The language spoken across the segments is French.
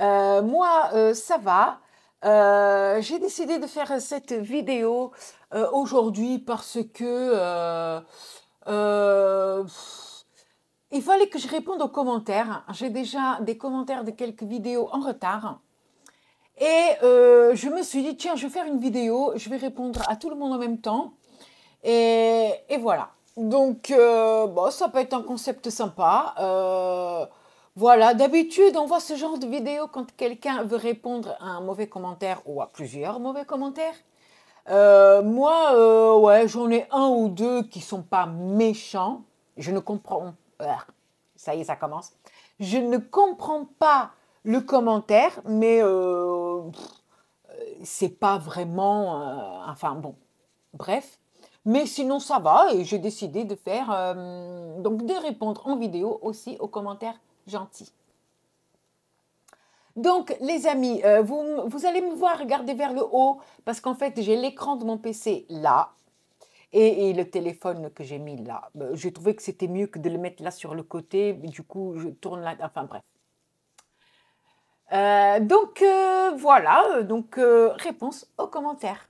Euh, moi, euh, ça va. Euh, j'ai décidé de faire cette vidéo aujourd'hui parce que il fallait que je réponde aux commentaires. J'ai déjà des commentaires de quelques vidéos en retard. Et je me suis dit, tiens, je vais faire une vidéo, je vais répondre à tout le monde en même temps. Et, et voilà. Donc, bon, ça peut être un concept sympa. Voilà, d'habitude, on voit ce genre de vidéo quand quelqu'un veut répondre à un mauvais commentaire ou à plusieurs mauvais commentaires. Euh, moi, euh, ouais, j'en ai un ou deux qui sont pas méchants. Je ne comprends. Euh, ça y est, ça commence. Je ne comprends pas le commentaire, mais euh, c'est pas vraiment. enfin bon, bref. Mais sinon, ça va et j'ai décidé de faire. donc, de répondre en vidéo aussi aux commentaires gentil. Donc, les amis, euh, vous, vous, allez me voir regarder vers le haut parce qu'en fait, j'ai l'écran de mon PC là et, le téléphone que j'ai mis là. Euh, j'ai trouvé que c'était mieux que de le mettre là sur le côté. du coup, je tourne là. Enfin, bref. Euh, donc, voilà. Donc, réponse aux commentaires.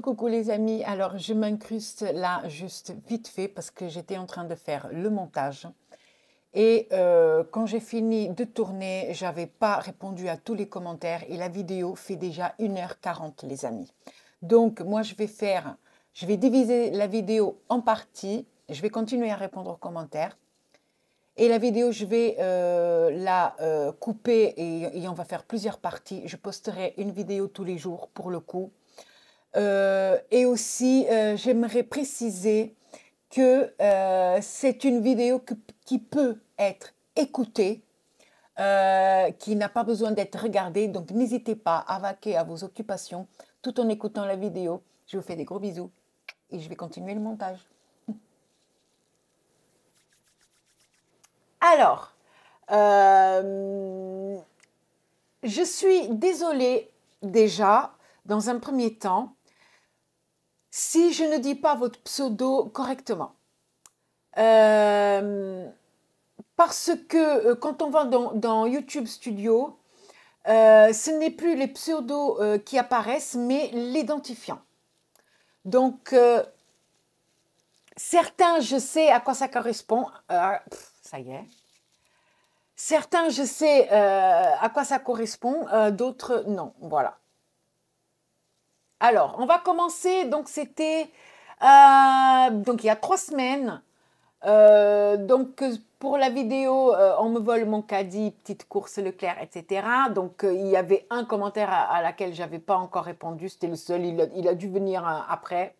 Coucou les amis, alors je m'incruste là juste vite fait parce que j'étais en train de faire le montage. Et euh, quand j'ai fini de tourner, j'avais pas répondu à tous les commentaires et la vidéo fait déjà 1h40 les amis. Donc moi je vais faire, je vais diviser la vidéo en parties, je vais continuer à répondre aux commentaires. Et la vidéo, je vais euh, la euh, couper et on va faire plusieurs parties. Je posterai une vidéo tous les jours pour le coup euh, et aussi, euh, j'aimerais préciser que euh, c'est une vidéo qui peut être écoutée, qui n'a pas besoin d'être regardée. Donc, n'hésitez pas à vaquer à vos occupations tout en écoutant la vidéo. Je vous fais des gros bisous et je vais continuer le montage. Alors, je suis désolée déjà dans un premier temps si je ne dis pas votre pseudo correctement. Euh, parce que euh, quand on va dans, YouTube Studio, euh, ce n'est plus les pseudos qui apparaissent, mais l'identifiant. Donc, certains, je sais à quoi ça correspond. ça y est. Certains, je sais à quoi ça correspond, d'autres, non. Voilà. Alors, on va commencer. Donc, c'était. Euh, donc, il y a trois semaines. Euh, donc, pour la vidéo euh, On me vole mon caddie, petite course Leclerc, etc. Donc, il y avait un commentaire à, laquelle laquelle j'avais pas encore répondu. C'était le seul. Il a, dû venir hein, après.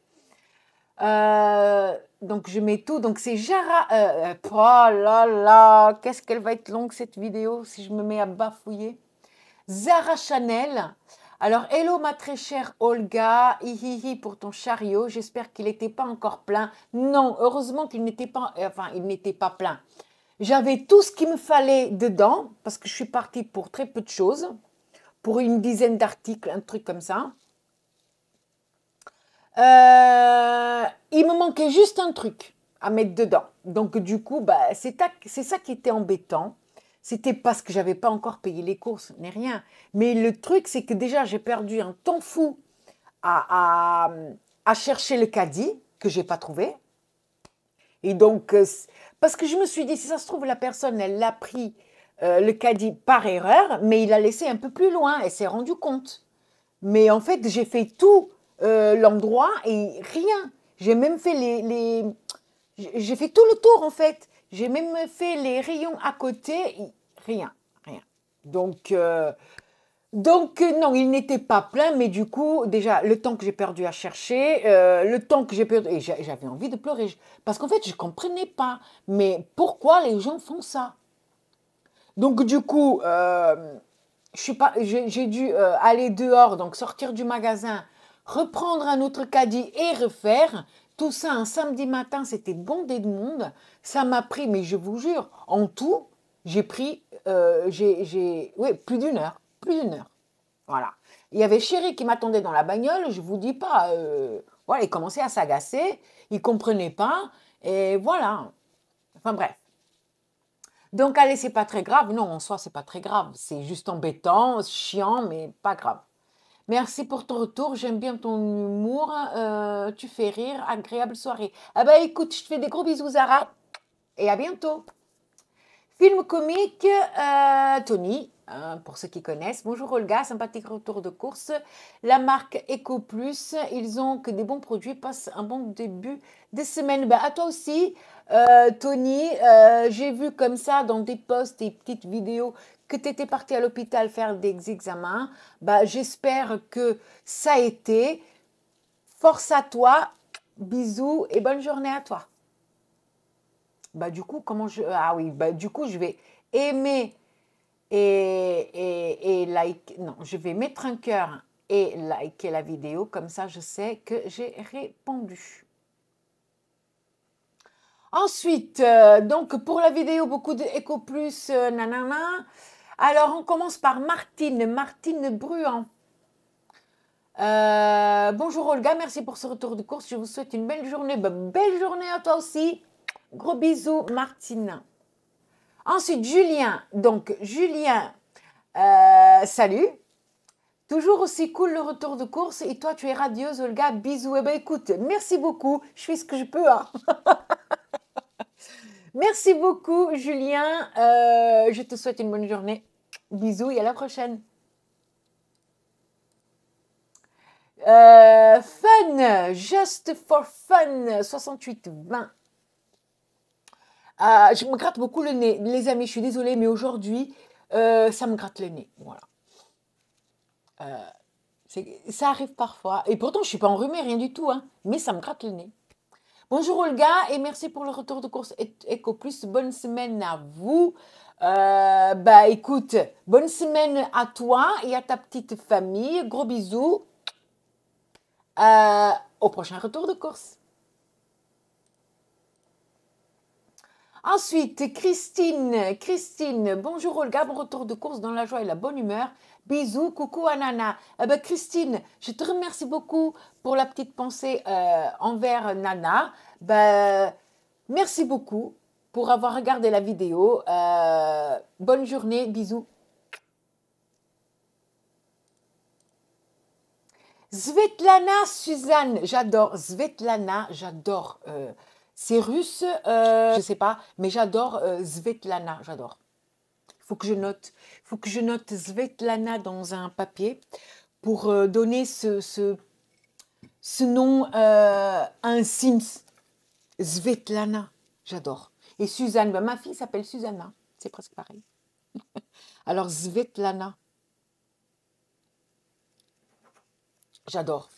donc, je mets tout. Donc, c'est Jara. oh là là, qu'est-ce qu'elle va être longue cette vidéo si je me mets à bafouiller. Zara Chanel. Alors, hello ma très chère Olga, hihihi pour ton chariot, j'espère qu'il n'était pas encore plein. Non, heureusement qu'il n'était pas, euh, enfin, il n'était pas plein. J'avais tout ce qu'il me fallait dedans, parce que je suis partie pour très peu de choses, pour une dizaine d'articles, un truc comme ça. Euh, il me manquait juste un truc à mettre dedans. Donc du coup, bah, c'est ça qui était embêtant. C'était parce que j'avais pas encore payé les courses, mais rien. Mais le truc, c'est que déjà, j'ai perdu un temps fou à, à, chercher le caddie que j'ai pas trouvé. Et donc, euh, parce que je me suis dit, si ça se trouve, la personne, elle l'a pris euh, le caddie par erreur, mais il l'a laissé un peu plus loin. et s'est rendu compte. Mais en fait, j'ai fait tout euh, l'endroit et rien. J'ai même fait les, les... j'ai fait tout le tour en fait. J'ai même fait les rayons à côté, rien, rien. Donc, euh, donc euh, non, il n'était pas plein, mais du coup, déjà, le temps que j'ai perdu à chercher, euh, le temps que j'ai perdu, et j'avais envie de pleurer, parce qu'en fait, je ne comprenais pas, mais pourquoi les gens font ça Donc, du coup, j'ai dû aller dehors, donc sortir du magasin, reprendre un autre caddie et refaire, tout ça un samedi matin, c'était bondé de monde. Ça m'a pris, mais je vous jure, en tout, j'ai pris, euh, j'ai, plus d'une heure, plus d'une heure. Voilà. Il y avait Chéri qui m'attendait dans la bagnole. Je ne vous dis pas, euh, voilà, il commençait à s'agacer, il comprenait pas, et voilà. Enfin bref. Donc allez, c'est pas très grave. Non, en soi, c'est pas très grave. C'est juste embêtant, chiant, mais pas grave. Merci pour ton retour, j'aime bien ton humour, euh, tu fais rire, agréable soirée. Ah bah écoute, je te fais des gros bisous Zara et à bientôt. Film comique, euh, Tony, hein, pour ceux qui connaissent. Bonjour Olga, sympathique retour de course. La marque Eco Plus, ils ont que des bons produits, passe un bon début des semaines. Bah, à toi aussi, euh, Tony, j'ai vu comme ça dans des posts et petites vidéos que tu étais parti à l'hôpital faire des examens, bah, j'espère que ça a été. Force à toi, bisous et bonne journée à toi. Bah, du coup, comment je. Ah oui, bah, du coup, je vais aimer et, et, et like. Non, je vais mettre un cœur et liker la vidéo, comme ça je sais que j'ai répondu. Ensuite, euh, donc pour la vidéo, beaucoup de Plus, euh, nanana. Alors, on commence par Martine, Martine Bruant. Euh, bonjour Olga, merci pour ce retour de course. Je vous souhaite une belle journée. Bah, belle journée à toi aussi. Gros bisous, Martine. Ensuite, Julien. Donc, Julien, euh, salut. Toujours aussi cool le retour de course. Et toi, tu es radieuse, Olga. Bisous. Eh ben, écoute, merci beaucoup. Je fais ce que je peux. Hein. merci beaucoup, Julien. Euh, je te souhaite une bonne journée. Bisous et à la prochaine. Euh, fun, just for fun, 68-20. Ah, je me gratte beaucoup le nez, les amis, je suis désolée, mais aujourd'hui, euh, ça me gratte le nez. Voilà. Euh, ça arrive parfois. Et pourtant, je ne suis pas enrhumée, rien du tout, hein, mais ça me gratte le nez. Bonjour Olga et merci pour le retour de course Eco Plus. Bonne semaine à vous. Euh, bah écoute, bonne semaine à toi et à ta petite famille. Gros bisous. Euh, au prochain retour de course. Ensuite, Christine. Christine, bonjour Olga, bon retour de course dans la joie et la bonne humeur. Bisous, coucou à Nana. Eh ben, Christine, je te remercie beaucoup pour la petite pensée euh, envers Nana. Ben, merci beaucoup pour avoir regardé la vidéo. Euh, bonne journée, bisous. Svetlana Suzanne, j'adore. Svetlana, j'adore. Euh, c'est russe, euh, je ne sais pas, mais j'adore Svetlana, j'adore. Il faut que je note. faut que je note Svetlana dans un papier pour donner ce, ce, ce nom à un Sims. Svetlana, j'adore. Et Suzanne, ben, ma fille s'appelle Susanna. C'est presque pareil. Alors Svetlana. J'adore.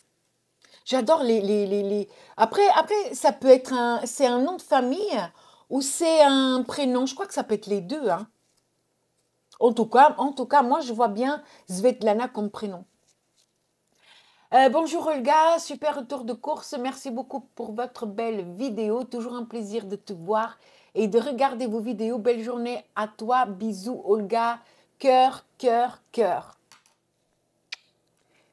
J'adore les, les, Après, après, ça peut être un... C'est un nom de famille ou c'est un prénom. Je crois que ça peut être les deux. Hein. En, tout cas, en tout cas, moi, je vois bien Svetlana comme prénom. Euh, bonjour Olga, super retour de course. Merci beaucoup pour votre belle vidéo. Toujours un plaisir de te voir et de regarder vos vidéos. Belle journée à toi. Bisous, Olga. Cœur, cœur, cœur.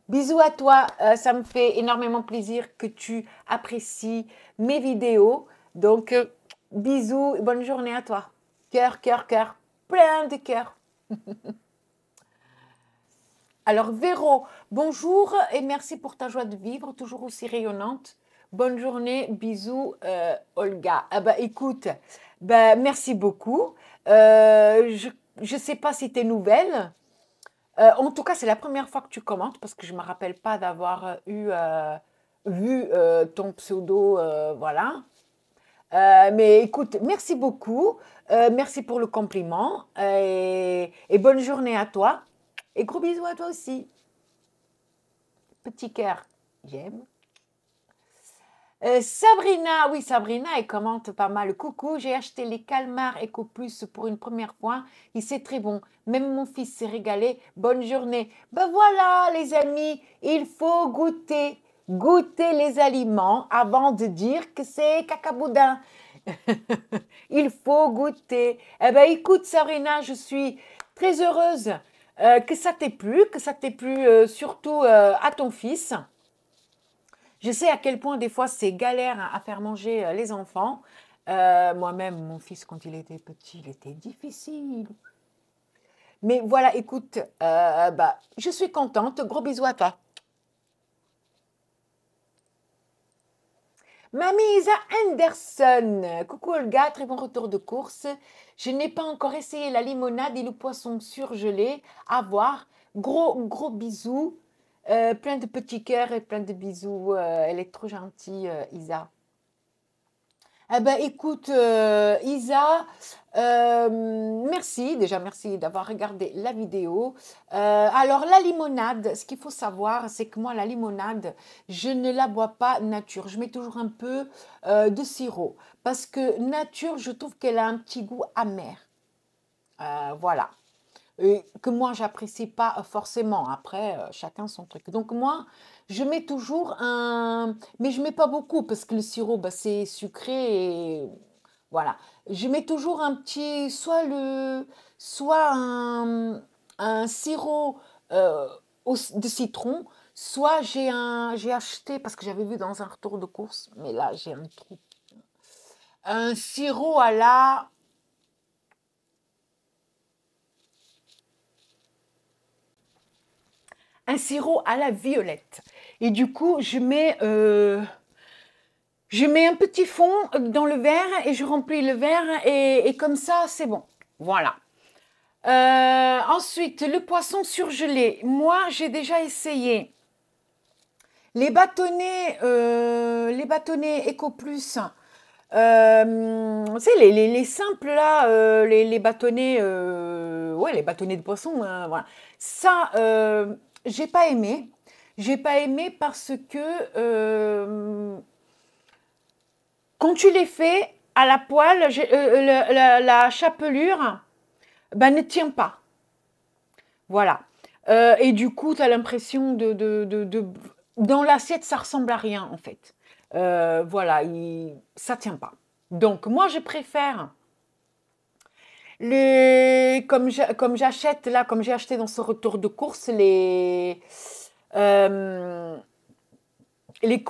Bisous à toi. Euh, ça me fait énormément plaisir que tu apprécies mes vidéos. Donc, euh, bisous. Bonne journée à toi. Cœur, cœur, cœur. Plein de cœur. Alors, Véro, bonjour et merci pour ta joie de vivre, toujours aussi rayonnante. Bonne journée, bisous, euh, Olga. Ah bah écoute, ben, merci beaucoup. Euh, je ne sais pas si tu es nouvelle. Euh, en tout cas, c'est la première fois que tu commentes parce que je ne me rappelle pas d'avoir euh, eu vu ton pseudo. voilà. mais écoute, merci beaucoup. merci pour le compliment. Et, bonne journée à toi. Et gros bisous à toi aussi. Petit cœur, j'aime. Euh, Sabrina, oui, Sabrina, elle commente pas mal. Coucou, j'ai acheté les calmars Eco Plus pour une première fois et c'est très bon. Même mon fils s'est régalé. Bonne journée. Ben voilà, les amis, il faut goûter, goûter les aliments avant de dire que c'est cacaboudin. il faut goûter. Eh ben écoute, Sabrina, je suis très heureuse euh, que ça t'ait plu, que ça t'ait plu euh, surtout à ton fils. Je sais à quel point des fois c'est galère à faire manger euh, les enfants. Euh, moi-même, mon fils, quand il était petit, il était difficile. Mais voilà, écoute, euh, bah, je suis contente. Gros bisous à toi. Mamie Isa Anderson, coucou Olga, très bon retour de course. Je n'ai pas encore essayé la limonade et le poisson surgelé. À voir. Gros, gros bisous. Euh, plein de petits cœurs et plein de bisous. Euh, elle est trop gentille, euh, Isa. Eh ben, écoute, Isa, merci déjà, merci d'avoir regardé la vidéo. alors, la limonade, ce qu'il faut savoir, c'est que moi, la limonade, je ne la bois pas nature. Je mets toujours un peu de sirop parce que nature, je trouve qu'elle a un petit goût amer. voilà que moi j'apprécie pas euh, forcément. Après, euh, chacun son truc. Donc moi, je mets toujours un, mais je mets pas beaucoup parce que le sirop, bah, c'est sucré voilà. Je mets toujours un petit, soit le, soit un, sirop euh, de citron. Soit j'ai un, j'ai acheté parce que j'avais vu dans un retour de course, mais là j'ai un truc. Un sirop à la un sirop à la violette. Et du coup, je mets, euh, je mets un petit fond dans le verre et je remplis le verre et, comme ça, c'est bon. Voilà. Euh, ensuite, le poisson surgelé. Moi, j'ai déjà essayé les bâtonnets, euh, les bâtonnets Eco Plus. c'est les, simples là, les, bâtonnets, ouais, les bâtonnets de poisson, hein, voilà. Ça, j'ai pas aimé. J'ai pas aimé parce que euh, quand tu les fais à la poêle, euh, euh, la, chapelure ben, ne tient pas. Voilà. et du coup, tu as l'impression de, de, de, Dans l'assiette, ça ressemble à rien, en fait. voilà, ça tient pas. Donc, moi, je préfère les, comme j'achète là, comme j'ai acheté dans ce retour de course, les, euh, les,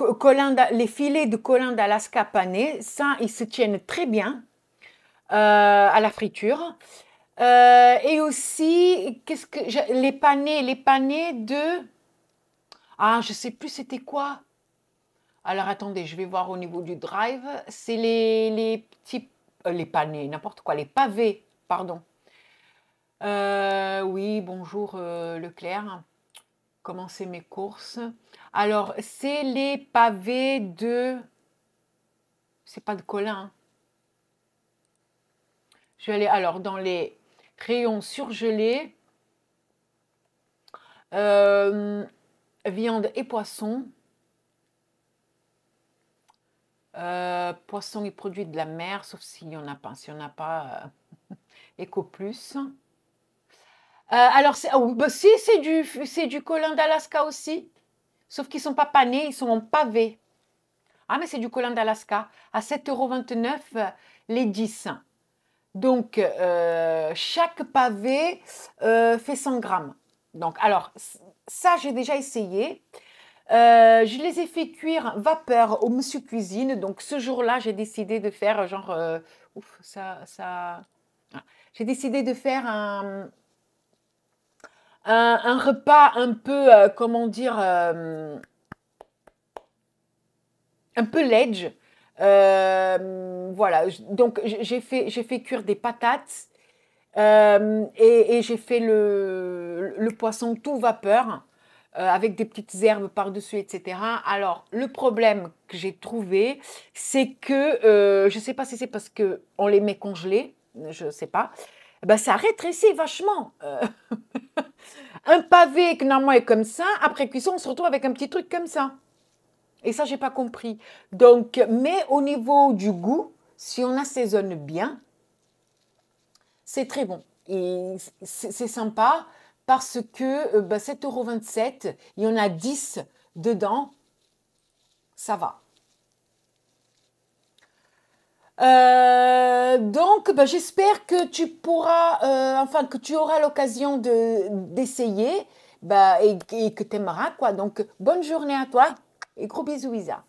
les filets de colin d'Alaska panés, ça, ils se tiennent très bien euh, à la friture. Euh, et aussi, qu'est-ce que les panés, les panés de ah, je sais plus c'était quoi. Alors attendez, je vais voir au niveau du drive. C'est les, les petits, les panés, n'importe quoi, les pavés pardon. Euh, oui, bonjour euh, Leclerc. Commencer mes courses. Alors, c'est les pavés de. C'est pas de Colin. Hein. Je vais aller alors dans les crayons surgelés. Euh, viande et poisson. poisson et produits de la mer, sauf s'il n'y en a pas. S'il n'y en pas, Eco Plus. Euh, alors, c'est, oh, bah, si, c'est du, colin d'Alaska aussi. Sauf qu'ils ne sont pas panés, ils sont en pavé. Ah, mais c'est du colin d'Alaska. À 7,29€ les 10. Donc, euh, chaque pavé euh, fait 100 grammes. Donc, alors, ça, j'ai déjà essayé. je les ai fait cuire vapeur au Monsieur Cuisine. Donc, ce jour-là, j'ai décidé de faire genre... ouf, ça... ça ah, j'ai décidé de faire un, repas un peu, euh, comment dire, euh, un peu ledge. Euh, voilà, donc j'ai fait, fait cuire des patates et, j'ai fait le, le, poisson tout vapeur avec des petites herbes par-dessus, etc. Alors, le problème que j'ai trouvé, c'est que, je ne sais pas si c'est parce qu'on les met congelés, je ne sais pas, bah ça rétrécit vachement. Euh. un pavé que normalement est comme ça, après cuisson, on se retrouve avec un petit truc comme ça. Et ça, n'ai pas compris. Donc, mais au niveau du goût, si on assaisonne bien, c'est très bon. Et c'est sympa parce que 7,27 euh, ben, euros, il y en a 10 dedans, ça va. Euh, donc, bah, j'espère que tu pourras, euh, enfin, que tu auras l'occasion d'essayer bah, et, que tu aimeras, quoi. Donc, bonne journée à toi et gros bisous, Isa.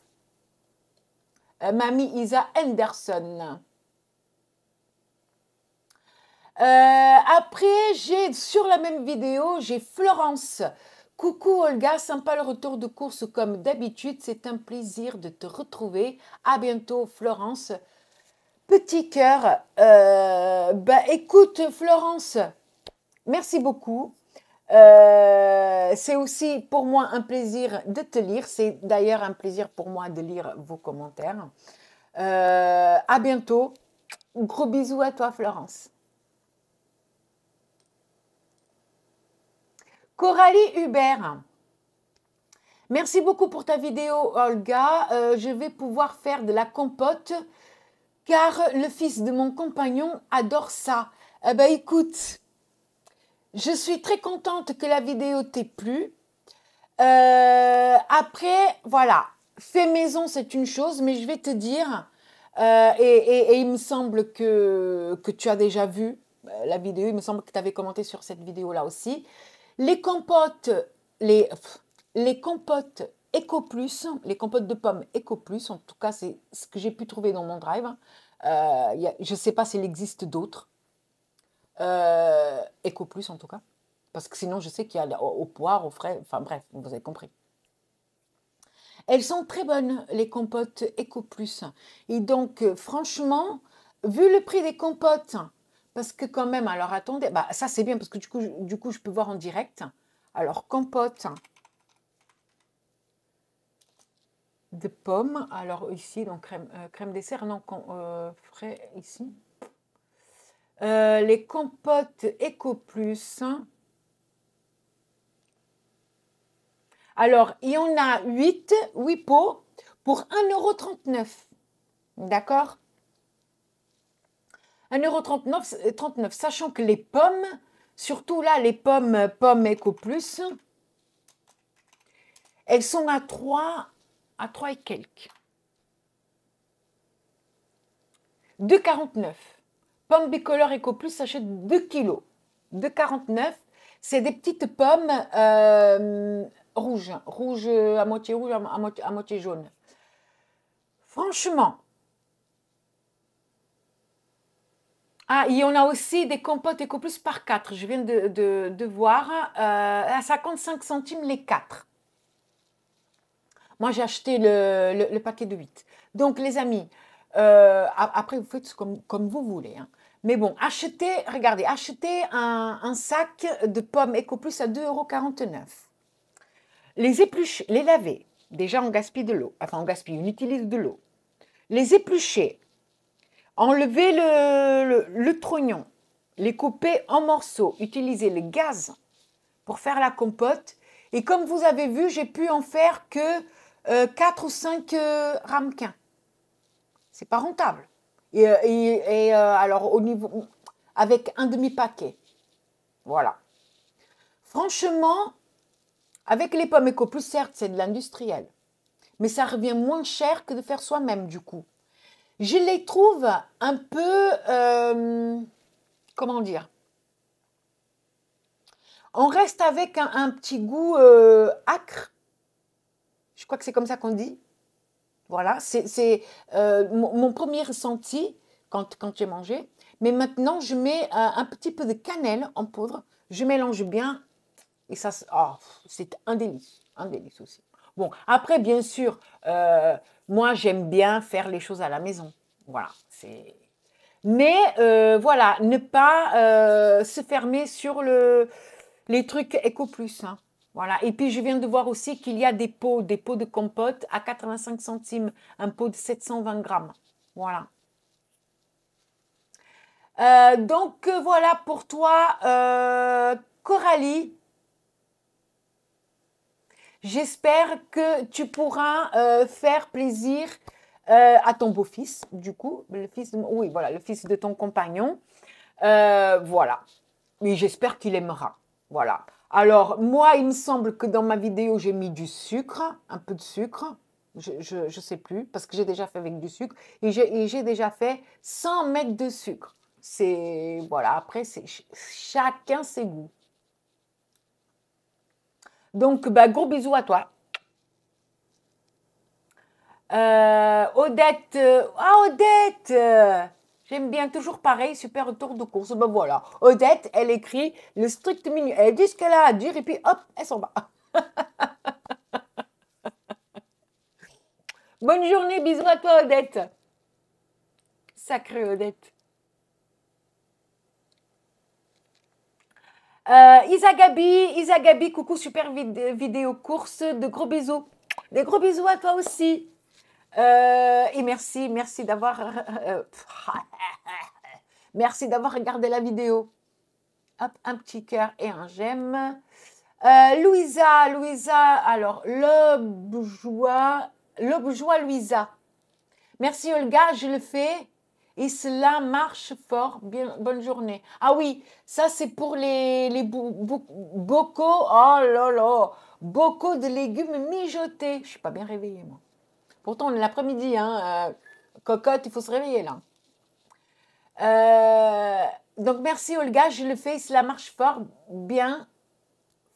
Euh, mamie Isa Henderson. après, j'ai sur la même vidéo, j'ai Florence. Coucou Olga, sympa le retour de course comme d'habitude. C'est un plaisir de te retrouver. À bientôt, Florence. Petit cœur, euh, bah, écoute Florence, merci beaucoup. Euh, c'est aussi pour moi un plaisir de te lire. C'est d'ailleurs un plaisir pour moi de lire vos commentaires. Euh, à bientôt. Gros bisous à toi, Florence. Coralie Hubert. Merci beaucoup pour ta vidéo, Olga. je vais pouvoir faire de la compote car le fils de mon compagnon adore ça. Eh ben, écoute, je suis très contente que la vidéo t'ait plu. Euh, après, voilà, fait maison c'est une chose, mais je vais te dire, euh, et, il me semble que, que tu as déjà vu euh, la vidéo, il me semble que tu avais commenté sur cette vidéo-là aussi, les compotes, les, les compotes Eco Plus, les compotes de pommes Eco Plus, en tout cas, c'est ce que j'ai pu trouver dans mon drive. Euh, je ne sais pas s'il existe d'autres. Euh, Plus, en tout cas. Parce que sinon, je sais qu'il y a au, poire, au frais. Enfin, bref, vous avez compris. Elles sont très bonnes, les compotes Eco Plus. Et donc, euh, franchement, vu le prix des compotes, parce que quand même, alors attendez, bah, ça c'est bien parce que du coup, du coup, je peux voir en direct. Alors, compote, de pommes. Alors ici, donc crème, euh, crème dessert, non, euh, frais ici. Euh, les compotes Eco Plus. Alors, il y en a 8, 8 pots pour 1,39€. D'accord 1,39€, 39, sachant que les pommes, surtout là, les pommes, pommes Eco Plus, elles sont à 3, à 3 et quelques. 2,49. Pommes bicolores plus achète 2 kg 2,49. C'est des petites pommes euh, rouges. Rouge à moitié rouge, à, moitié, à moitié jaune. Franchement. Ah, y on a aussi des compotes Plus par 4. Je viens de, voir. Euh, à 55 centimes les 4. Moi, j'ai acheté le, le, paquet de 8. Donc, les amis, euh, après, vous faites comme, comme vous voulez. Hein. Mais bon, achetez, regardez, achetez un, un sac de pommes EcoPlus à euros. Les éplucher, les laver. Déjà, on gaspille de l'eau. Enfin, on gaspille, on utilise de l'eau. Les éplucher. Enlever le, le, le trognon. Les couper en morceaux. Utiliser le gaz pour faire la compote. Et comme vous avez vu, j'ai pu en faire que 4 euh, ou 5 ramequins. Euh, ramequins. C'est pas rentable. Et, euh, alors, au niveau. avec un demi-paquet. Voilà. Franchement, avec les pommes éco plus, certes, c'est de l'industriel. Mais ça revient moins cher que de faire soi-même, du coup. Je les trouve un peu. comment dire on reste avec un, petit goût euh, acre je crois que c'est comme ça qu'on dit. Voilà, c'est euh, mon, premier ressenti quand, quand j'ai mangé. Mais maintenant, je mets euh, un, petit peu de cannelle en poudre. Je mélange bien. Et ça, c'est oh, un délice. Un délice aussi. Bon, après, bien sûr, euh, moi, j'aime bien faire les choses à la maison. Voilà, c'est... Mais voilà, ne pas se fermer sur les trucs éco plus. Hein. Voilà. Et puis, je viens de voir aussi qu'il y a des pots, des pots de compote à 85 centimes, un pot de 720 grammes. Voilà. Euh, donc, euh, voilà pour toi, euh, Coralie. J'espère que tu pourras faire plaisir à ton beau-fils, du coup, le fils de, oui, voilà, le fils de ton compagnon. voilà. Mais j'espère qu'il aimera. Voilà. Alors, moi, il me semble que dans ma vidéo, j'ai mis du sucre, un peu de sucre. Je ne sais plus, parce que j'ai déjà fait avec du sucre. Et j'ai déjà fait 100 mètres de sucre. C'est. Voilà, après, c'est chacun ses goûts. Donc, bah, gros bisous à toi. Euh, Odette. Euh, ah, Odette euh, J'aime bien toujours pareil, super retour de course. Ben voilà, Odette, elle écrit le strict minimum. Elle dit ce qu'elle a à dire et puis hop, elle s'en va. Bonne journée, bisous à toi Odette. Sacrée Odette. Gabi, euh, Isagabi, Isagabi, coucou, super vidéo course, de gros bisous. Des gros bisous à toi aussi. Euh, et merci, merci d'avoir. Euh, euh, merci d'avoir regardé la vidéo. Hop, un petit cœur et un j'aime. Louisa, Louisa, alors, le bourgeois, le bourgeois Louisa. Merci Olga, je le fais. Et cela marche fort. bonne journée. Ah oui, ça c'est pour les, les bocaux. Oh là là, bocaux de légumes mijotés. Je suis pas bien réveillée, moi. Pourtant, on est l'après-midi, hein, euh, cocotte, il faut se réveiller là. Euh, donc merci Olga, je le fais, cela marche fort bien,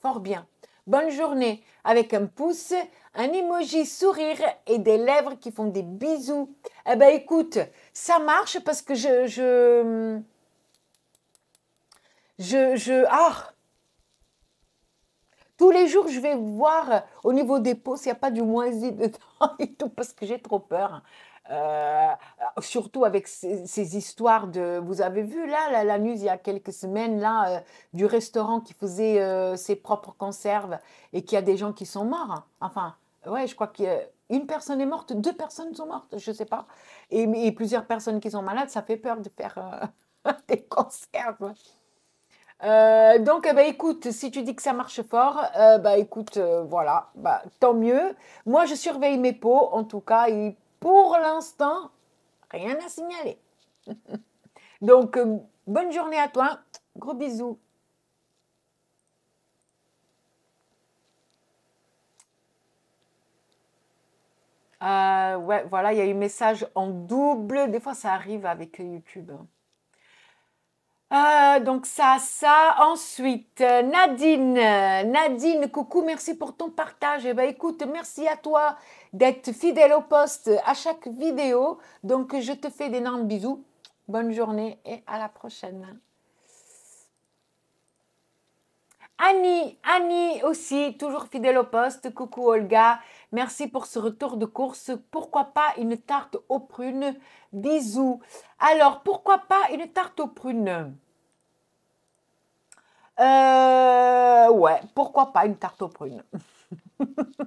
fort bien. Bonne journée avec un pouce, un emoji sourire et des lèvres qui font des bisous. Eh ben écoute, ça marche parce que je je je, je ah tous les jours, je vais voir euh, au niveau des peaux s'il n'y a pas du moisi dedans et tout, parce que j'ai trop peur. Hein. Euh, surtout avec ces, histoires de... Vous avez vu là la, la news il y a quelques semaines là euh, du restaurant qui faisait ses propres conserves et qu'il y a des gens qui sont morts. Hein. Enfin, ouais, je crois qu'une personne est morte, deux personnes sont mortes, je ne sais pas. et plusieurs personnes qui sont malades, ça fait peur de faire des conserves. Euh, donc, eh ben, écoute, si tu dis que ça marche fort, euh, bah, écoute, euh, voilà, bah, tant mieux. Moi, je surveille mes peaux, en tout cas, et pour l'instant, rien à signaler. donc, bonne journée à toi. Gros bisous. ouais, voilà, il y a eu message en double. Des fois, ça arrive avec YouTube. Hein. Euh, donc ça, ça. Ensuite, euh, Nadine. Euh, Nadine, coucou, merci pour ton partage. Et eh ben, écoute, merci à toi d'être fidèle au poste à chaque vidéo. Donc je te fais d'énormes bisous. Bonne journée et à la prochaine. Annie, Annie aussi, toujours fidèle au poste. Coucou Olga. Merci pour ce retour de course. Pourquoi pas une tarte aux prunes Bisous. Alors, pourquoi pas une tarte aux prunes euh, ouais, pourquoi pas une tarte aux prunes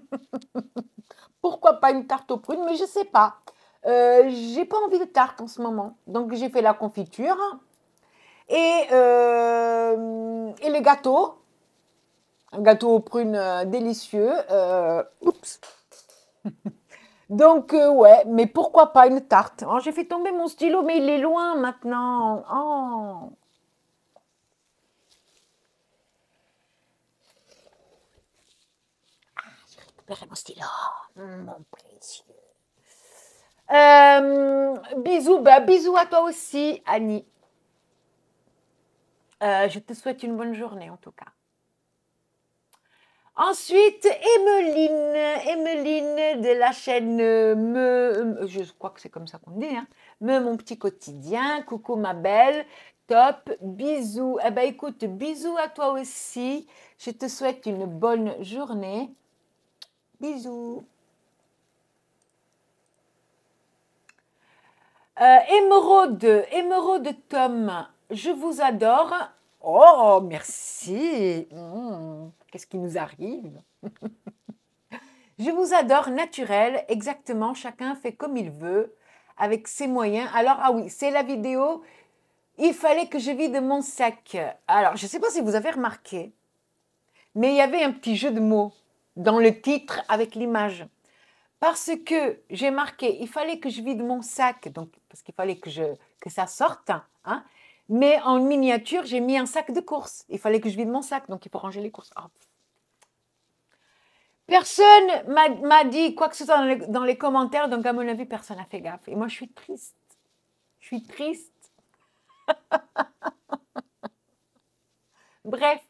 Pourquoi pas une tarte aux prunes Mais je ne sais pas. Je euh, j'ai pas envie de tarte en ce moment. Donc j'ai fait la confiture et, euh, et le gâteau. Un gâteau aux prunes euh, délicieux. Euh, oups. Donc, euh, ouais, mais pourquoi pas une tarte oh, J'ai fait tomber mon stylo, mais il est loin maintenant. Oh. Ah, j'ai récupéré mon stylo, mon précieux. bisous, bah, bisous à toi aussi, Annie. je te souhaite une bonne journée en tout cas. Ensuite, Emeline, Emeline de la chaîne Me, je crois que c'est comme ça qu'on dit, hein. mon petit quotidien, coucou ma belle, top, bisous. Eh ben écoute, bisous à toi aussi, je te souhaite une bonne journée. Bisous. Euh, émeraude, émeraude Tom, je vous adore. Oh, merci. Hmm, qu'est-ce qui nous arrive Je vous adore naturel, exactement, chacun fait comme il veut, avec ses moyens. Alors, ah oui, c'est la vidéo. Il fallait que je vide mon sac. Alors, je ne sais pas si vous avez remarqué, mais il y avait un petit jeu de mots dans le titre avec l'image. Parce que j'ai marqué, il fallait que je vide mon sac, donc parce qu'il fallait que, que ça sorte. Hein, hein. Mais en miniature, j'ai mis un sac de courses. Il fallait que je vide mon sac, donc il faut ranger les courses. Ah. Personne m'a dit quoi que ce soit dans les, dans les commentaires, donc à mon avis, personne n'a fait gaffe. Et moi, je suis triste. Je suis triste. Bref,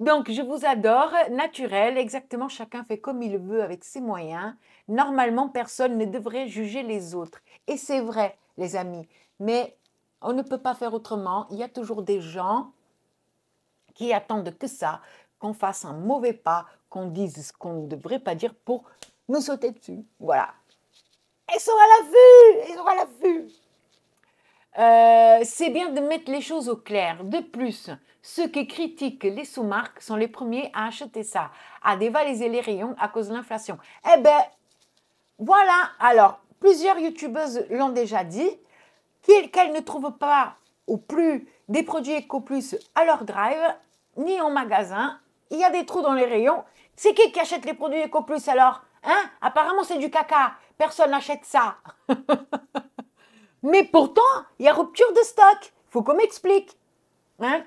donc je vous adore, naturel, exactement, chacun fait comme il veut avec ses moyens. Normalement, personne ne devrait juger les autres. Et c'est vrai, les amis, mais on ne peut pas faire autrement. Il y a toujours des gens qui attendent que ça, qu'on fasse un mauvais pas, qu'on dise ce qu'on ne devrait pas dire pour nous sauter dessus. Voilà. Ils sont à la vue Ils sont à la vue euh, c'est bien de mettre les choses au clair. De plus, ceux qui critiquent les sous-marques sont les premiers à acheter ça, à dévaliser les rayons à cause de l'inflation. Eh ben, voilà. Alors, plusieurs youtubeuses l'ont déjà dit qu'elles ne trouve pas au plus des produits éco plus à leur drive, ni en magasin. Il y a des trous dans les rayons. C'est qui qui achète les produits éco plus alors Hein Apparemment c'est du caca. Personne n'achète ça. Mais pourtant, il y a rupture de stock. Faut qu'on m'explique. Hein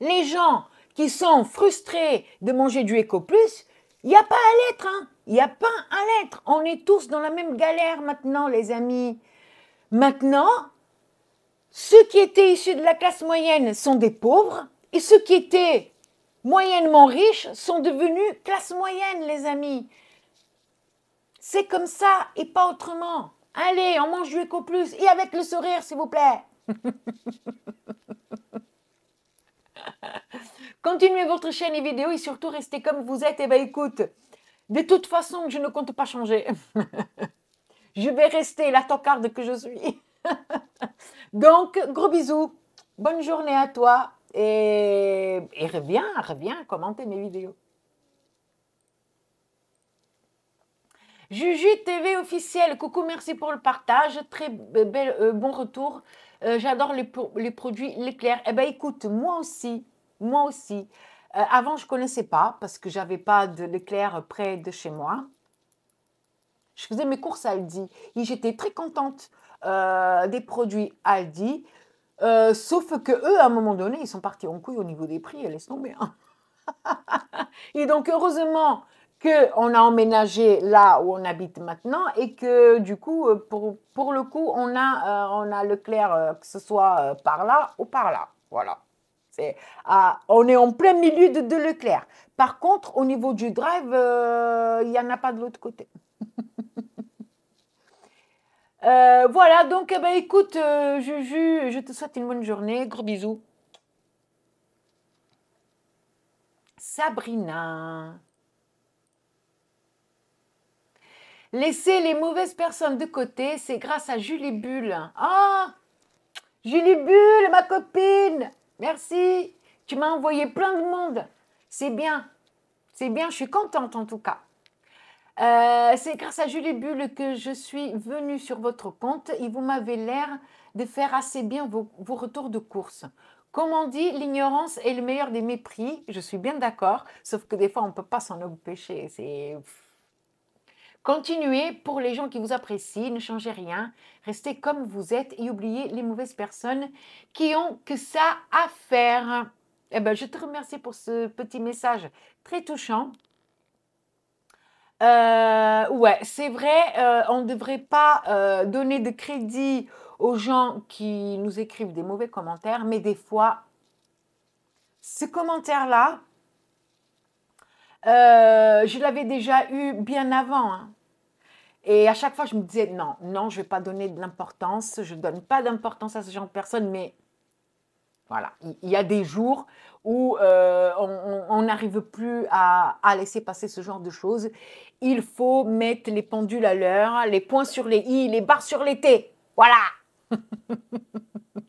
les gens qui sont frustrés de manger du Eco plus, il n'y a pas à l'être. Hein? Il n'y a pas à l'être. On est tous dans la même galère maintenant, les amis. Maintenant, ceux qui étaient issus de la classe moyenne sont des pauvres et ceux qui étaient moyennement riches sont devenus classe moyenne, les amis. C'est comme ça et pas autrement. Allez, on mange du éco plus et avec le sourire, s'il vous plaît. Continuez votre chaîne et vidéo et surtout restez comme vous êtes. Et eh ben, écoute, de toute façon, je ne compte pas changer. Je vais rester la tocarde que je suis. Donc, gros bisous. Bonne journée à toi. Et, reviens, reviens commenter mes vidéos. Juju TV officiel, coucou, merci pour le partage. Très euh, bon retour. Euh, j'adore les, produits l'éclair. Eh bien, écoute, moi aussi, moi aussi. Euh, avant, je ne connaissais pas parce que je n'avais pas de l'éclair près de chez moi. Je faisais mes courses à Aldi et j'étais très contente euh, des produits Aldi. Euh, sauf que eux, à un moment donné, ils sont partis en couille au niveau des prix, et laisse tomber. Hein. et donc, heureusement qu'on a emménagé là où on habite maintenant et que du coup, euh, pour, le coup, on a, on Leclerc, que ce soit par là ou par là. Voilà. on est en plein milieu de, de, Leclerc. Par contre, au niveau du drive, il n'y en a pas de l'autre côté. Euh, voilà, donc eh ben, écoute, euh, Juju, je te souhaite une bonne journée. Gros bisous. Sabrina. Laisser les mauvaises personnes de côté, c'est grâce à Julie Bulle. Ah Julie Bulle, ma copine Merci Tu m'as envoyé plein de monde. C'est bien. C'est bien, je suis contente en tout cas. Euh, c'est grâce à Julie Bulle que je suis venue sur votre compte et vous m'avez l'air de faire assez bien vos, retours de course. Comme on dit, l'ignorance est le meilleur des mépris, je suis bien d'accord, sauf que des fois on ne peut pas s'en empêcher. Continuez pour les gens qui vous apprécient, ne changez rien, restez comme vous êtes et oubliez les mauvaises personnes qui ont que ça à faire. Eh ben, je te remercie pour ce petit message très touchant. Euh, ouais, c'est vrai, euh, on ne devrait pas euh, donner de crédit aux gens qui nous écrivent des mauvais commentaires, mais des fois, ce commentaire là je l'avais déjà eu bien avant. Hein. Et à chaque fois, je me disais, non, non, je ne vais pas donner de l'importance, je ne donne pas d'importance à ce genre de personnes, mais voilà. Il y a des jours où euh, on n'arrive plus à, laisser passer ce genre de choses. Il faut mettre les pendules à l'heure, les points sur les i, les barres sur les t. Voilà.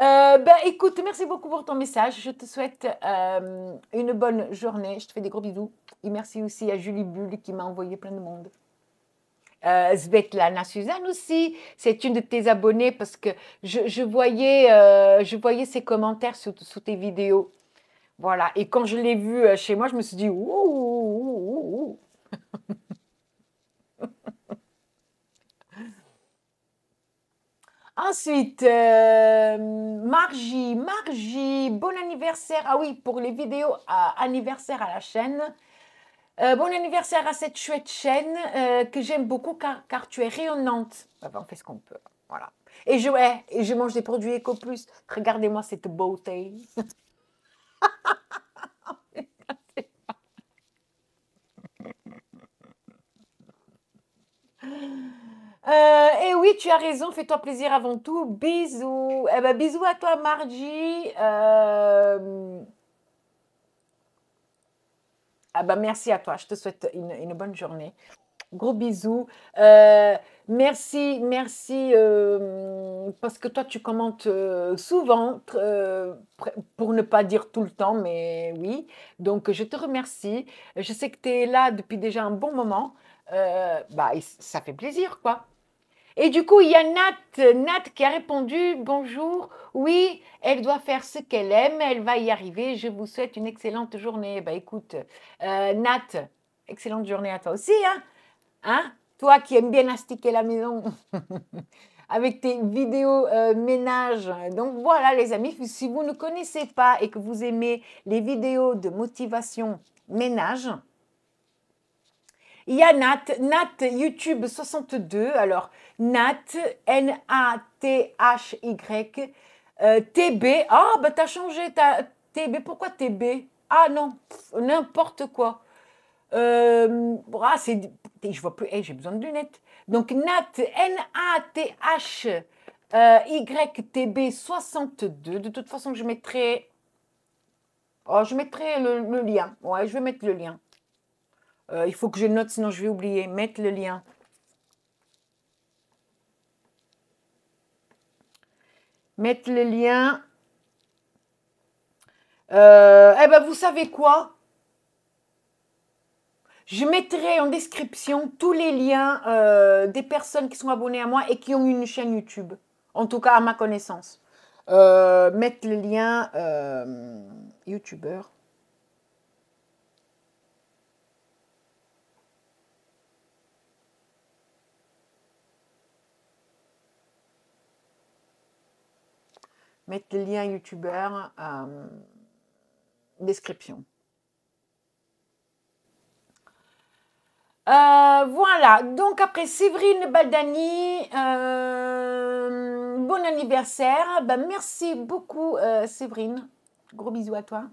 Euh, ben, écoute, merci beaucoup pour ton message. Je te souhaite euh, une bonne journée. Je te fais des gros bisous. Et merci aussi à Julie Bulle qui m'a envoyé plein de monde. Euh, Svetlana Suzanne aussi, c'est une de tes abonnées parce que je, voyais, euh, je voyais ses commentaires sous, tes vidéos. Voilà, et quand je l'ai vue euh, chez moi, je me suis dit, ouh, ouh, ouh, Ensuite, Margie, Margie, bon anniversaire. Ah oui, pour les vidéos anniversaire à la chaîne, euh, bon anniversaire à cette chouette chaîne euh, que j'aime beaucoup car, tu es rayonnante. Bah, on fait ce qu'on peut. Voilà. Et je, et je mange des produits éco plus. Regardez-moi cette beauté. Euh, et oui, tu as raison, fais-toi plaisir avant tout. Bisous. Eh ben, bisous à toi, Margie. Ah bah, merci à toi. Je te souhaite une, bonne journée. Gros bisous. Euh, merci, merci, euh, parce que toi, tu commentes euh, souvent, pour ne pas dire tout le temps, mais oui. Donc, je te remercie. Je sais que tu es là depuis déjà un bon moment. bah, ça fait plaisir, quoi. Et du coup, il y a Nat, euh, Nat qui a répondu Bonjour, oui, elle doit faire ce qu'elle aime, elle va y arriver, je vous souhaite une excellente journée. Bah écoute, euh, Nat, excellente journée à toi aussi, hein, hein Toi qui aimes bien astiquer la maison avec tes vidéos euh, ménage. Donc voilà, les amis, si vous ne connaissez pas et que vous aimez les vidéos de motivation ménage, il y a Nat, Nat YouTube 62. Alors, Nat, N-A-T-H-Y, euh, t b Ah, oh, bah t'as changé, T B. Pourquoi T B Ah non, n'importe quoi. Euh, ah, c'est. Je vois plus. Eh, j'ai besoin de lunettes. Donc, Nat, N-A-T-H. t b 62 De toute façon, je mettrai. Oh, je mettrai le lien. Ouais, je vais mettre le lien. Euh, il faut que je note, sinon je vais oublier. Mettre le lien. Mettre le lien. Euh, eh bien, vous savez quoi je mettrai en description tous les liens euh, des personnes qui sont abonnées à moi et qui ont une chaîne YouTube, en tout cas à ma connaissance. mettre le lien YouTubeur. mettre le lien YouTubeur euh, description. Euh, voilà, donc après Séverine Baldani, euh, bon anniversaire. Ben, merci beaucoup Séverine. Gros bisous à toi.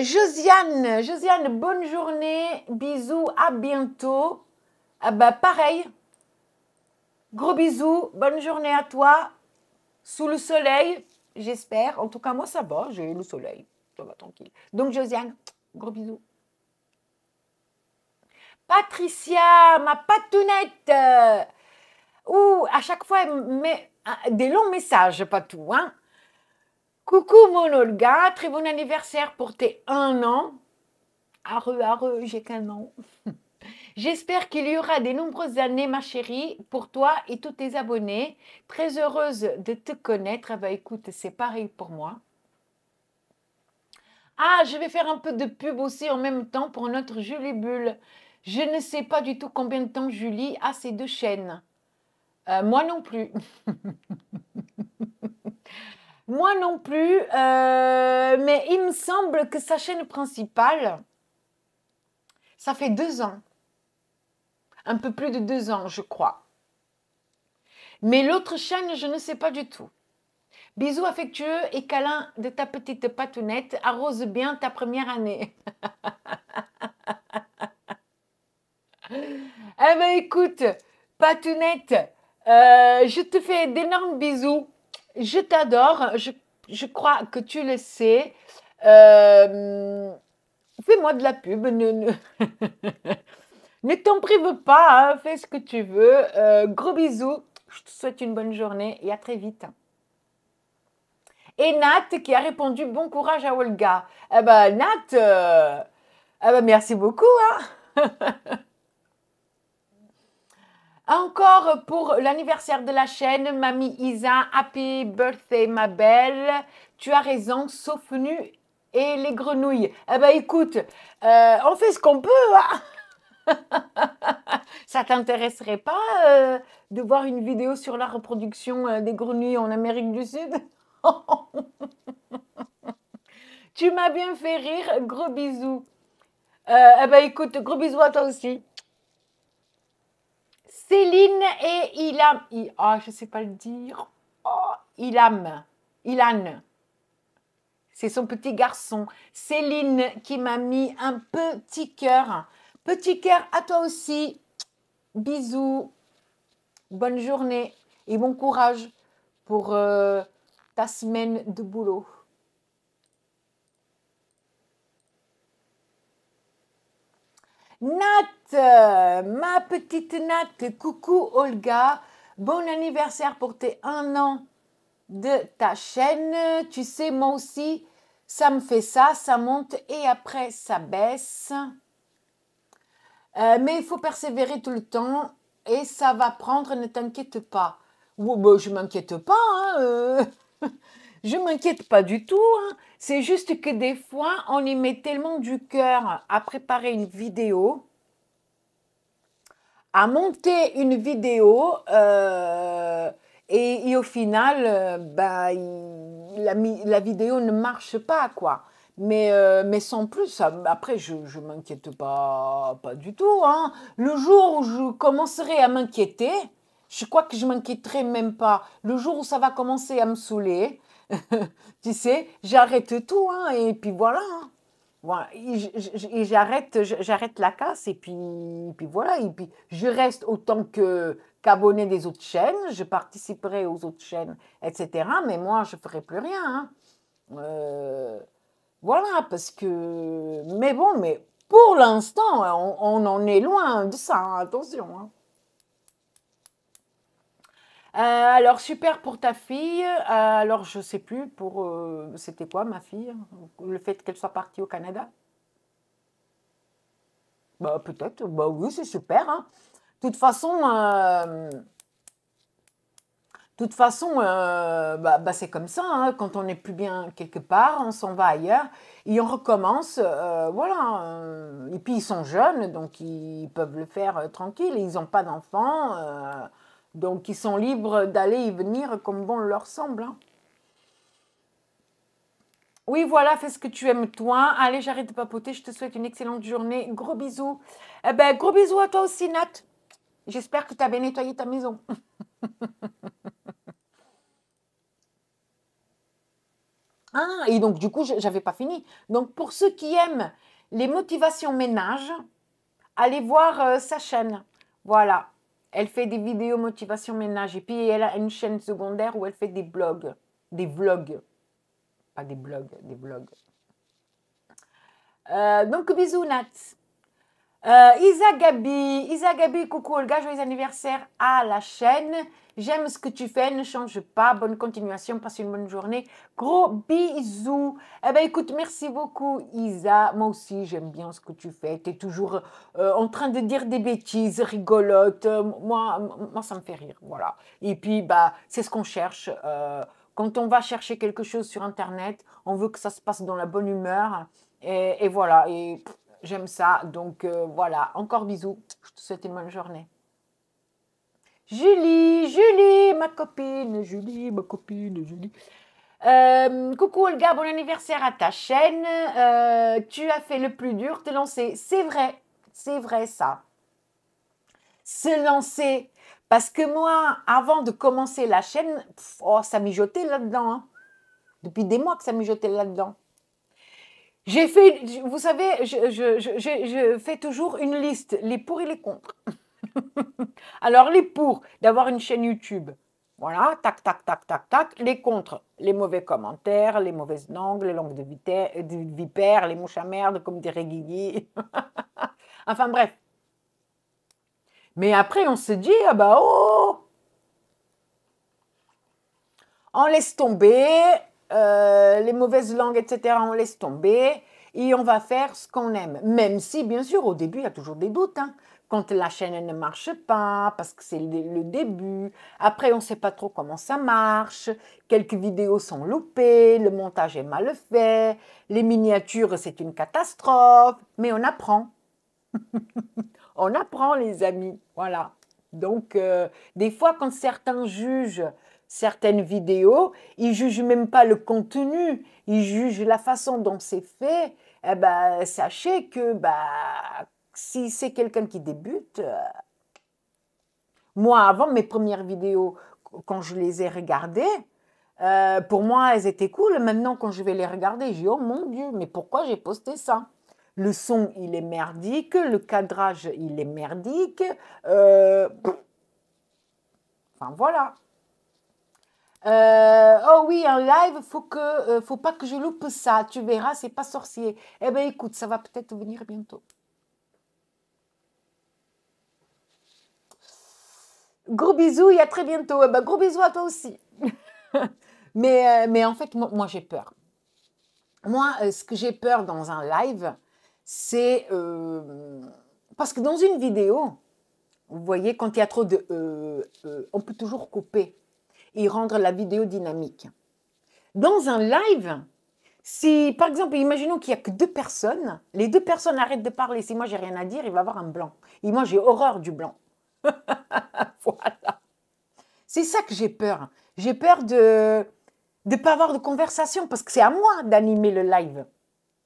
Josiane, Josiane, bonne journée, bisous, à bientôt. bah pareil, Gros bisous, bonne journée à toi. Sous le soleil, j'espère. En tout cas, moi, ça va, j'ai le soleil. Ça va tranquille. Donc, Josiane, gros bisous. Patricia, ma patounette. Ouh, à chaque fois, euh, des longs messages, pas tout. Hein. Coucou, mon Olga. Très bon anniversaire pour tes un an. à rue j'ai qu'un an. J'espère qu'il y aura des nombreuses années, ma chérie, pour toi et tous tes abonnés. Très heureuse de te connaître. Bah, écoute, c'est pareil pour moi. Ah, je vais faire un peu de pub aussi en même temps pour notre Julie Bulle. Je ne sais pas du tout combien de temps Julie a ces deux chaînes. Euh, moi non plus. moi non plus. Euh, mais il me semble que sa chaîne principale, ça fait deux ans un peu plus de deux ans, je crois. Mais l'autre chaîne, je ne sais pas du tout. Bisous affectueux et câlin de ta petite patounette. Arrose bien ta première année. eh ben écoute, patounette, euh, je te fais d'énormes bisous. Je t'adore. Je, crois que tu le sais. Euh, fais-moi de la pub. Ne t'en prive pas, hein, fais ce que tu veux. Euh, gros bisous, je te souhaite une bonne journée et à très vite. Et Nat qui a répondu bon courage à Olga. Eh ben Nat, euh, eh ben, merci beaucoup. Hein. Encore pour l'anniversaire de la chaîne, Mamie Isa, happy birthday ma belle. Tu as raison, sauf nu et les grenouilles. Eh ben écoute, euh, on fait ce qu'on peut. Hein. Ça t'intéresserait pas euh, de voir une vidéo sur la reproduction euh, des grenouilles en Amérique du Sud Tu m'as bien fait rire, gros bisous. Euh, eh ben écoute, gros bisous à toi aussi. Céline et Ilan. Ah, Oh, je sais pas le dire. Oh, Ilan. C'est son petit garçon. Céline qui m'a mis un petit cœur. Petit cœur à toi aussi. Bisous. Bonne journée et bon courage pour euh, ta semaine de boulot. Nat, ma petite Nat, coucou Olga, bon anniversaire pour tes un an de ta chaîne. Tu sais, moi aussi, ça me fait ça, ça monte et après ça baisse. Euh, mais il faut persévérer tout le temps et ça va prendre, ne t'inquiète pas. Je ne bah, je m'inquiète pas, hein, euh. je m'inquiète pas du tout. Hein. C'est juste que des fois, on y met tellement du cœur à préparer une vidéo, à monter une vidéo, euh, et, au final, bah, la, la vidéo ne marche pas, quoi. Mais, euh, mais sans plus, après, je ne m'inquiète pas, pas du tout. Hein. Le jour où je commencerai à m'inquiéter, je crois que je m'inquiéterai même pas. Le jour où ça va commencer à me saouler, tu sais, j'arrête tout, hein, et puis voilà. Hein. Voilà, et j'arrête, j'arrête la casse et puis, puis voilà. Et puis je reste autant que qu'abonné des autres chaînes, je participerai aux autres chaînes, etc. Mais moi, je ferai plus rien. Hein. Euh, voilà, parce que... Mais bon, mais pour l'instant, on, en est loin de ça, attention. Hein. Euh, alors, super pour ta fille. Euh, alors, je ne sais plus pour... Euh, c'était quoi, ma fille hein, Le fait qu'elle soit partie au Canada bah, peut-être. Bah oui, c'est super. De hein. toute façon toute façon, euh, bah, bah, c'est comme ça. Hein. quand on n'est plus bien quelque part, on s'en va ailleurs et on recommence. Euh, voilà. Euh, et puis ils sont jeunes, donc ils peuvent le faire tranquille. Ils n'ont pas d'enfants, donc ils sont libres d'aller et venir comme bon leur semble. Hein. Oui, voilà, fais ce que tu aimes toi. Allez, j'arrête de papoter. Je te souhaite une excellente journée. Gros bisous. Eh ben, gros bisous à toi aussi, Nat. J'espère que tu as bien nettoyé ta maison. Ah, et donc du coup, je n'avais pas fini. Donc pour ceux qui aiment les motivations ménage, allez voir euh, sa chaîne. Voilà. Elle fait des vidéos motivation ménage. Et puis elle a une chaîne secondaire où elle fait des blogs. Des vlogs. Pas des blogs, des vlogs. Euh, donc bisous Nat. Euh, Isa Gabi, Isa Gabi, coucou Olga, joyeux anniversaire à la chaîne. J'aime ce que tu fais, ne change pas. Bonne continuation, passe une bonne journée. Gros bisous. Eh ben écoute, merci beaucoup Isa. Moi aussi, j'aime bien ce que tu fais. Tu es toujours euh, en train de dire des bêtises rigolotes. Euh, moi, moi ça me fait rire, voilà. Et puis, bah, c'est ce qu'on cherche. quand on va chercher quelque chose sur Internet, on veut que ça se passe dans la bonne humeur. Et, voilà, et J'aime ça. Donc euh, voilà, encore bisous. Je te souhaite une bonne journée. Julie, Julie, ma copine, Julie, ma copine, Julie. Euh, coucou Olga, bon anniversaire à ta chaîne. Euh, tu as fait le plus dur, te lancer. C'est vrai, c'est vrai ça. Se lancer. Parce que moi, avant de commencer la chaîne, oh, ça mijotait là-dedans. Hein. Depuis des mois que ça mijotait là-dedans. J'ai fait, vous savez, je, fais toujours une liste, les pour et les contre. Alors les pour, d'avoir une chaîne YouTube. Voilà, tac, tac, tac, tac, tac. Les contre, les mauvais commentaires, les mauvaises langues, les langues de, vipère, les mouches à merde, comme des Guigui. enfin bref. Mais après, on se dit, ah bah oh On laisse tomber, euh, les mauvaises langues, etc., on laisse tomber et on va faire ce qu'on aime. Même si, bien sûr, au début, il y a toujours des doutes. Hein. Quand la chaîne ne marche pas, parce que c'est le début. Après, on ne sait pas trop comment ça marche. Quelques vidéos sont loupées, le montage est mal fait, les miniatures, c'est une catastrophe. Mais on apprend. on apprend, les amis. Voilà. Donc, euh, des fois, quand certains jugent certaines vidéos, ils jugent même pas le contenu, ils jugent la façon dont c'est fait. Eh ben, sachez que bah, si c'est quelqu'un qui débute, euh, moi avant mes premières vidéos, quand je les ai regardées, euh, pour moi elles étaient cool. Maintenant quand je vais les regarder, j'ai oh mon dieu, mais pourquoi j'ai posté ça Le son il est merdique, le cadrage il est merdique. Euh, enfin voilà. Euh, oh oui, un live, faut que, euh, faut pas que je loupe ça. Tu verras, c'est pas sorcier. Eh ben, écoute, ça va peut-être venir bientôt. Gros bisous et à très bientôt. Eh ben, gros bisous à toi aussi. mais, euh, mais en fait, moi, moi j'ai peur. Moi, ce que j'ai peur dans un live, c'est parce que dans une vidéo, vous voyez, quand il y a trop de, on peut toujours couper et rendre la vidéo dynamique. Dans un live, si par exemple, imaginons qu'il n'y a que deux personnes, les deux personnes arrêtent de parler, si moi j'ai rien à dire, il va y avoir un blanc. Et moi j'ai horreur du blanc. voilà. C'est ça que j'ai peur. J'ai peur de ne pas avoir de conversation parce que c'est à moi d'animer le live.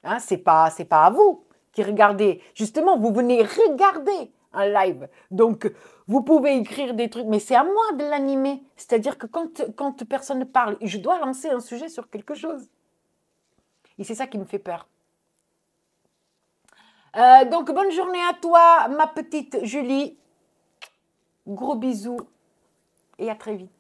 Hein, c'est pas c'est pas à vous qui regardez. Justement, vous venez regarder un live. Donc vous pouvez écrire des trucs, mais c'est à moi de l'animer. C'est-à-dire que quand, quand personne parle, je dois lancer un sujet sur quelque chose. Et c'est ça qui me fait peur. Euh, donc, bonne journée à toi, ma petite Julie. Gros bisous et à très vite.